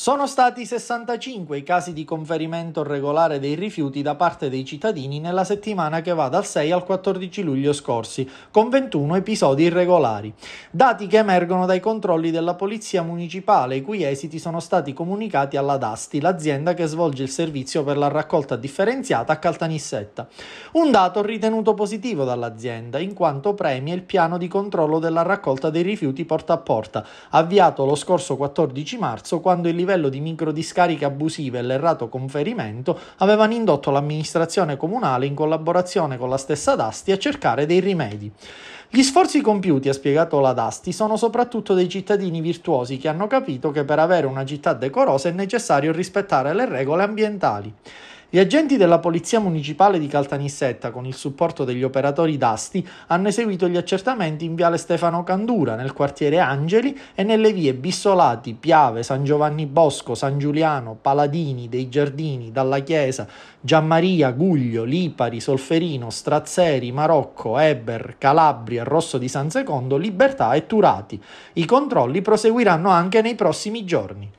Sono stati 65 i casi di conferimento regolare dei rifiuti da parte dei cittadini nella settimana che va dal 6 al 14 luglio scorsi, con 21 episodi irregolari. Dati che emergono dai controlli della Polizia Municipale, i cui esiti sono stati comunicati alla DASTI, l'azienda che svolge il servizio per la raccolta differenziata a Caltanissetta. Un dato ritenuto positivo dall'azienda, in quanto premia il piano di controllo della raccolta dei rifiuti porta a porta, avviato lo scorso 14 marzo quando il livello livello di microdiscariche abusive e l'errato conferimento avevano indotto l'amministrazione comunale, in collaborazione con la stessa Dasti, a cercare dei rimedi. Gli sforzi compiuti, ha spiegato la Dasti, sono soprattutto dei cittadini virtuosi che hanno capito che per avere una città decorosa è necessario rispettare le regole ambientali. Gli agenti della Polizia Municipale di Caltanissetta, con il supporto degli operatori d'asti, hanno eseguito gli accertamenti in viale Stefano Candura, nel quartiere Angeli e nelle vie Bissolati, Piave, San Giovanni Bosco, San Giuliano, Paladini, Dei Giardini, Dalla Chiesa, Giammaria, Guglio, Lipari, Solferino, Strazzeri, Marocco, Eber, Calabria, Rosso di San Secondo, Libertà e Turati. I controlli proseguiranno anche nei prossimi giorni.